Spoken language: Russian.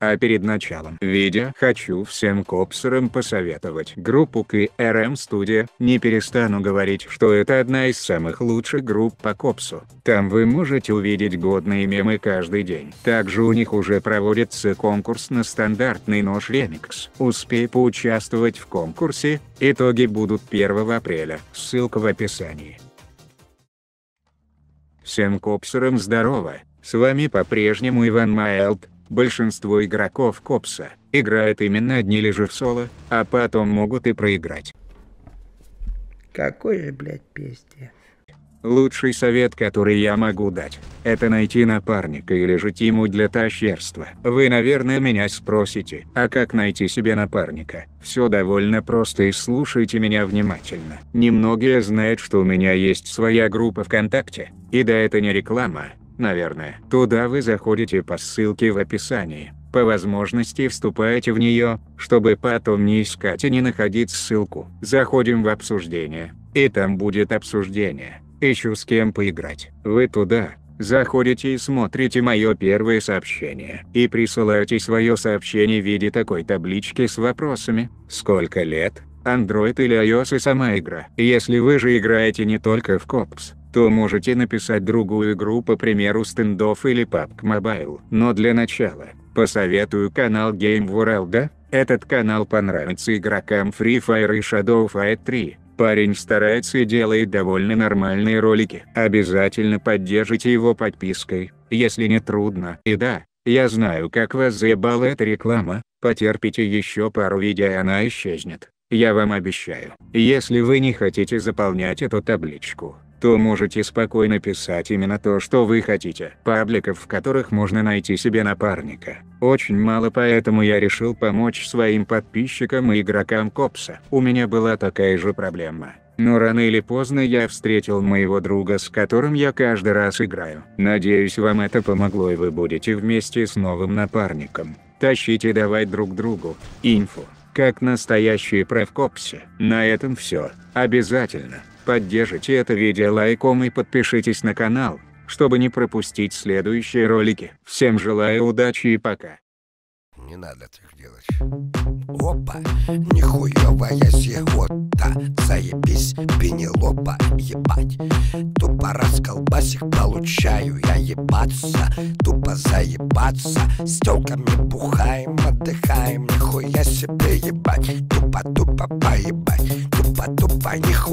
А перед началом видео хочу всем копсерам посоветовать группу KRM эм Studio, не перестану говорить, что это одна из самых лучших групп по копсу. Там вы можете увидеть годные мемы каждый день. Также у них уже проводится конкурс на стандартный нож ремикс. Успей поучаствовать в конкурсе, итоги будут 1 апреля, ссылка в описании. Всем копсерам здорово, с вами по-прежнему Иван Майлд. Большинство игроков Копса играют именно одни лежа в соло, а потом могут и проиграть. Какой же, блядь, пиздец. Лучший совет, который я могу дать, это найти напарника или же тиму для тащерства. Вы, наверное, меня спросите, а как найти себе напарника? Все довольно просто и слушайте меня внимательно. Немногие знают, что у меня есть своя группа ВКонтакте, и да это не реклама, наверное. Туда вы заходите по ссылке в описании. По возможности вступайте в нее, чтобы потом не искать и не находить ссылку. Заходим в обсуждение, и там будет обсуждение. Ищу с кем поиграть. Вы туда, заходите и смотрите мое первое сообщение. И присылаете свое сообщение в виде такой таблички с вопросами «Сколько лет?», Android или iOS и сама игра. Если вы же играете не только в Копс, то можете написать другую игру по примеру стендов или PUBG Mobile. Но для начала, посоветую канал Game World, этот канал понравится игрокам Free Fire и Shadow Fight 3. Парень старается и делает довольно нормальные ролики. Обязательно поддержите его подпиской, если не трудно. И да, я знаю как вас заебала эта реклама, потерпите еще пару видео и она исчезнет. Я вам обещаю. Если вы не хотите заполнять эту табличку, то можете спокойно писать именно то, что вы хотите. Пабликов, в которых можно найти себе напарника, очень мало, поэтому я решил помочь своим подписчикам и игрокам Копса. У меня была такая же проблема. Но рано или поздно я встретил моего друга, с которым я каждый раз играю. Надеюсь, вам это помогло и вы будете вместе с новым напарником. Тащите давать друг другу инфу как настоящие профкопсы. На этом все. Обязательно поддержите это видео лайком и подпишитесь на канал, чтобы не пропустить следующие ролики. Всем желаю удачи и пока надо так делать. Опа, нихуевая зевота, заебись, пенелопа, ебать. Тупо расколбасик получаю я ебаться, тупо заебаться. С телками бухаем, отдыхаем, нихуя себе ебать. Тупо-тупо поебать, тупо-тупо нихуя